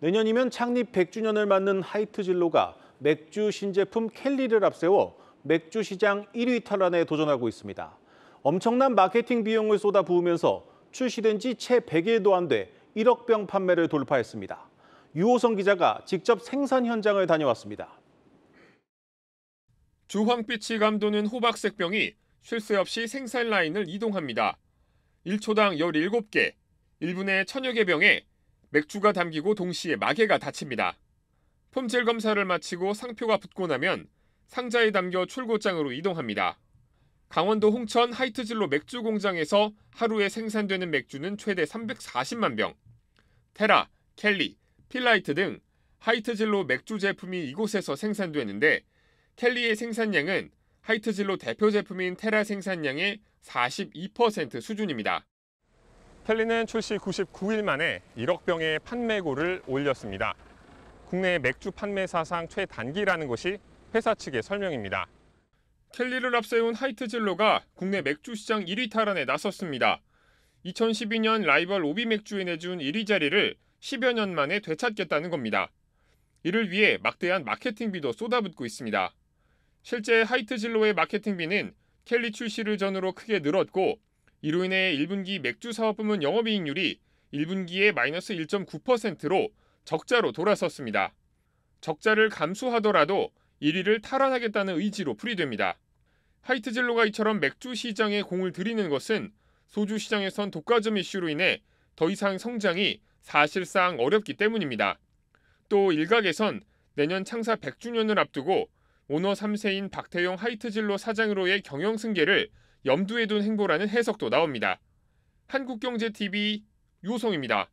내년이면 창립 100주년을 맞는 하이트 진로가 맥주 신제품 켈리를 앞세워 맥주 시장 1위 탈환에 도전하고 있습니다. 엄청난 마케팅 비용을 쏟아 부으면서 출시된 지 채 100일도 안 돼 1억 병 판매를 돌파했습니다. 유호성 기자가 직접 생산 현장을 다녀왔습니다. 주황빛이 감도는 호박색 병이 쉴 새 없이 생산 라인을 이동합니다. 1초당 17개, 1분에 천여 개 병에 맥주가 담기고 동시에 마개가 닫힙니다. 품질 검사를 마치고 상표가 붙고 나면 상자에 담겨 출고장으로 이동합니다. 강원도 홍천 하이트진로 맥주 공장에서 하루에 생산되는 맥주는 최대 340만 병. 테라, 켈리, 필라이트 등 하이트진로 맥주 제품이 이곳에서 생산되는데 켈리의 생산량은 하이트진로 대표 제품인 테라 생산량의 42% 수준입니다. 텔리는 출시 99일 만에 1억 병의 판매고를 올렸습니다. 국내 맥주 판매 사상 최단기라는 것이 회사 측의 설명입니다. 켈리를 앞세운 하이트 진로가 국내 맥주 시장 1위 탈환에 나섰습니다. 2012년 라이벌 오비 맥주에 내준 1위 자리를 10여 년 만에 되찾겠다는 겁니다. 이를 위해 막대한 마케팅비도 쏟아붓고 있습니다. 실제 하이트 진로의 마케팅비는 켈리 출시를 전후로 크게 늘었고 이로 인해 1분기 맥주 사업 부문 영업이익률이 1분기에 마이너스 1.9%로 적자로 돌아섰습니다. 적자를 감수하더라도 1위를 탈환하겠다는 의지로 풀이됩니다. 하이트진로가 이처럼 맥주 시장에 공을 들이는 것은 소주 시장에선 독과점 이슈로 인해 더 이상 성장이 사실상 어렵기 때문입니다. 또 일각에선 내년 창사 100주년을 앞두고 오너 3세인 박태용 하이트진로 사장으로의 경영 승계를 염두에 둔 행보라는 해석도 나옵니다. 한국경제TV 요성입니다.